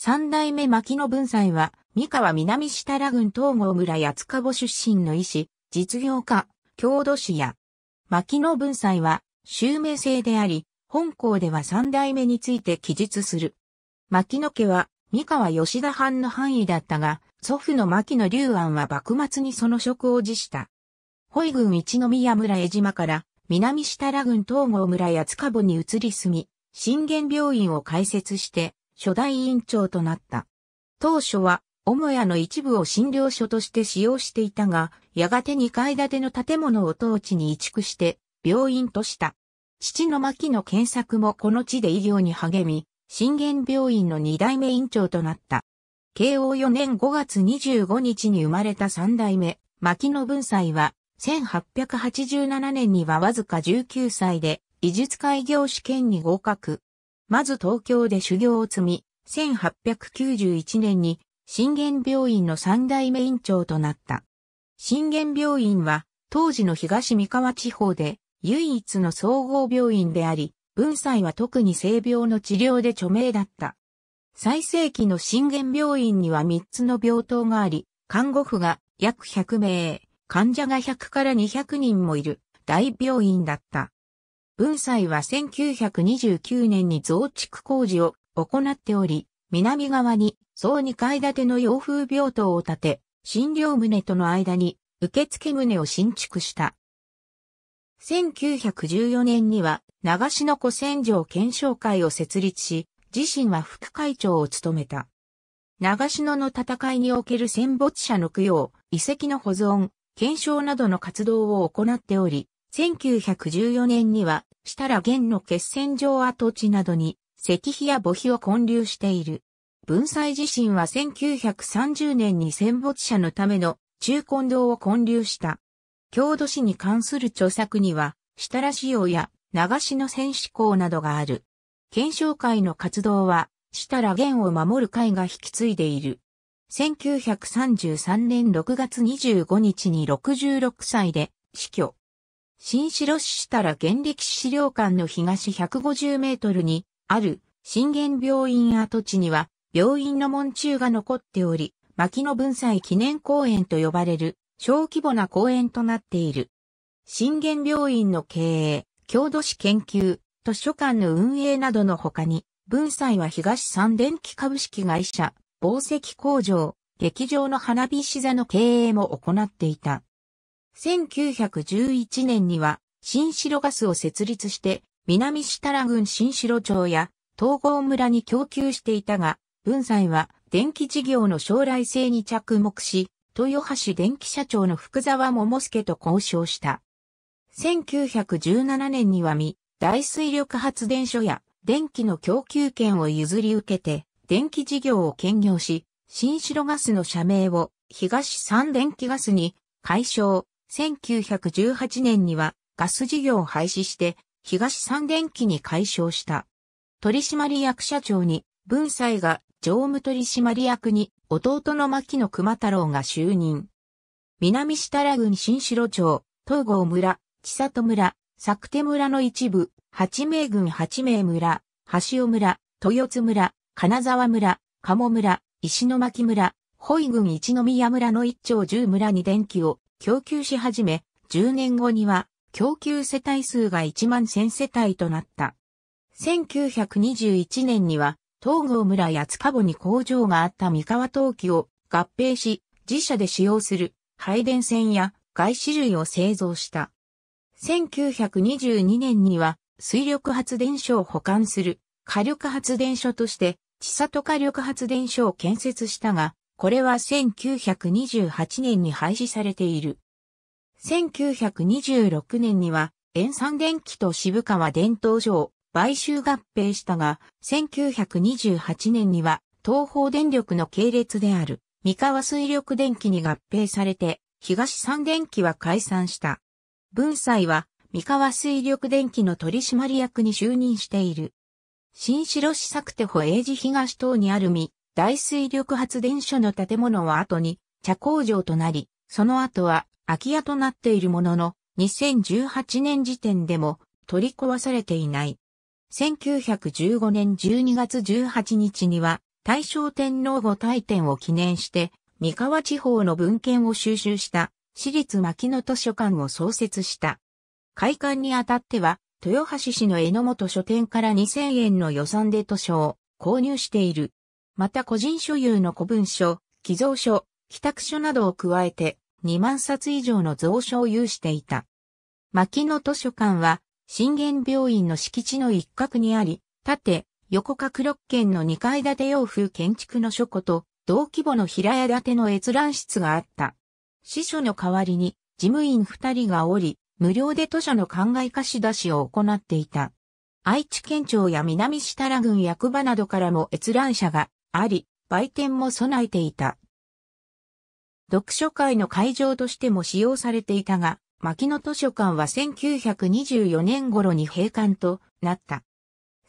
三代目牧野文才は、三河南下良郡東郷村八塚出身の医師、実業家、郷土史や、牧野文才は、襲名制であり、本校では三代目について記述する。牧野家は、三河吉田藩の範囲だったが、祖父の牧野龍安は幕末にその職を辞した。保井郡一宮村江島から、南下良郡東郷村八塚に移り住み、信玄病院を開設して、初代院長となった。当初は、母屋の一部を診療所として使用していたが、やがて2階建ての建物を当地に移築して、病院とした。父の牧野健作もこの地で医療に励み、新元病院の2代目院長となった。慶応4年5月25日に生まれた3代目、牧野文斎は、1887年にはわずか19歳で、医術開業試験に合格。まず東京で修行を積み、1891年に新玄病院の三代目院長となった。新玄病院は当時の東三河地方で唯一の総合病院であり、文才は特に性病の治療で著名だった。最盛期の新玄病院には3つの病棟があり、看護婦が約100名、患者が100から200人もいる大病院だった。文祭は1929年に増築工事を行っており、南側に総2階建ての洋風病棟を建て、診療棟との間に受付棟を新築した。1914年には長篠古戦場検証会を設立し、自身は副会長を務めた。長篠の戦いにおける戦没者の供養、遺跡の保存、検証などの活動を行っており、1914年には、設楽元の決戦場跡地などに、石碑や墓碑を建立している。文才自身は1930年に戦没者のための中根堂を建立した。郷土史に関する著作には、設楽仕様や長の戦士校などがある。検証会の活動は、設楽元を守る会が引き継いでいる。1933年6月25日に66歳で死去。新城市しら、現原力資料館の東150メートルにある新元病院跡地には病院の門中が残っており、牧野文祭記念公園と呼ばれる小規模な公園となっている。新元病院の経営、郷土史研究、図書館の運営などの他に、文祭は東三電機株式会社、宝石工場、劇場の花火師座の経営も行っていた。1911年には新城ガスを設立して南設楽郡新城町や東郷村に供給していたが、文才は電気事業の将来性に着目し、豊橋電気社長の福沢桃介と交渉した。1917年には未、大水力発電所や電気の供給権を譲り受けて、電気事業を兼業し、新城ガスの社名を東三電気ガスに解消、1918年にはガス事業を廃止して東三電機に解消した。取締役社長に文才が常務取締役に弟の牧野熊太郎が就任。南設楽郡新城町、東郷村、千里村、作手村の一部、八名郡八名村、橋尾村、豊津村、金沢村、鴨村、石巻村、保井郡一宮村の一町十村に電気を供給し始め、10年後には供給世帯数が1万1000世帯となった。1921年には、東郷村や塚穂に工場があった三河陶器を合併し、自社で使用する配電線や外資類を製造した。1922年には水力発電所を保管する火力発電所として、地里火力発電所を建設したが、これは1928年に廃止されている。1926年には、塩酸電気と渋川伝統所を買収合併したが、1928年には、東方電力の系列である、三河水力電気に合併されて、東三電気は解散した。文斎は、三河水力電気の取締役に就任している。新城市作手保英治東等にある三大水力発電所の建物は後に茶工場となり、その後は空き家となっているものの、2018年時点でも取り壊されていない。1915年12月18日には、大正天皇御大典を記念して、三河地方の文献を収集した私立牧野図書館を創設した。開館にあたっては、豊橋市の江ノ本書店から2000円の予算で図書を購入している。また個人所有の古文書、寄贈書、帰宅書などを加えて2万冊以上の蔵書を有していた。牧野図書館は、新玄病院の敷地の一角にあり、縦、横角六軒の2階建て洋風建築の書庫と、同規模の平屋建ての閲覧室があった。司書の代わりに、事務員2人がおり、無料で図書の考え貸し出しを行っていた。愛知県庁や南下田郡役場などからも閲覧者があり、売店も備えていた。読書会の会場としても使用されていたが、牧野図書館は1924年頃に閉館となった。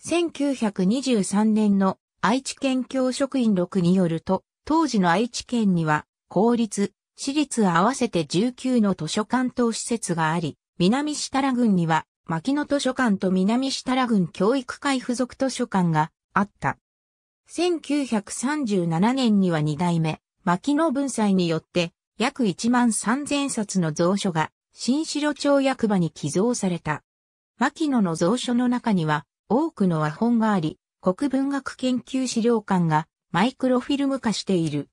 1923年の愛知県教職員録によると、当時の愛知県には公立、私立合わせて19の図書館等施設があり、南設楽郡には牧野図書館と南設楽郡教育会附属図書館があった。1937年には2代目、牧野文祭によって、約1万3000冊の蔵書が、新城町役場に寄贈された。牧野の蔵書の中には、多くの和本があり、国文学研究資料館がマイクロフィルム化している。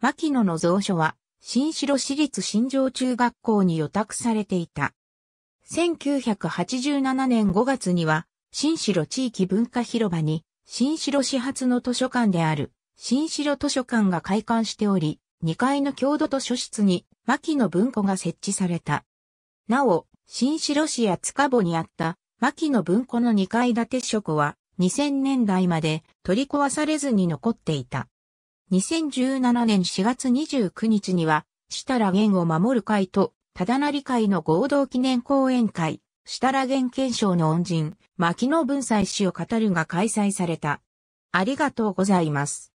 牧野の蔵書は、新城市立新城中学校に予託されていた。1987年5月には、新城地域文化広場に新城始発の図書館である、新城図書館が開館しており、2階の郷土図書室に、牧野文庫が設置された。なお、新城市や塚保にあった、牧野文庫の2階建て書庫は、2000年代まで取り壊されずに残っていた。2017年4月29日には、設楽源を守る会と、ただなり会の合同記念講演会、設楽源憲章の恩人、牧野文才氏を語るが開催された。ありがとうございます。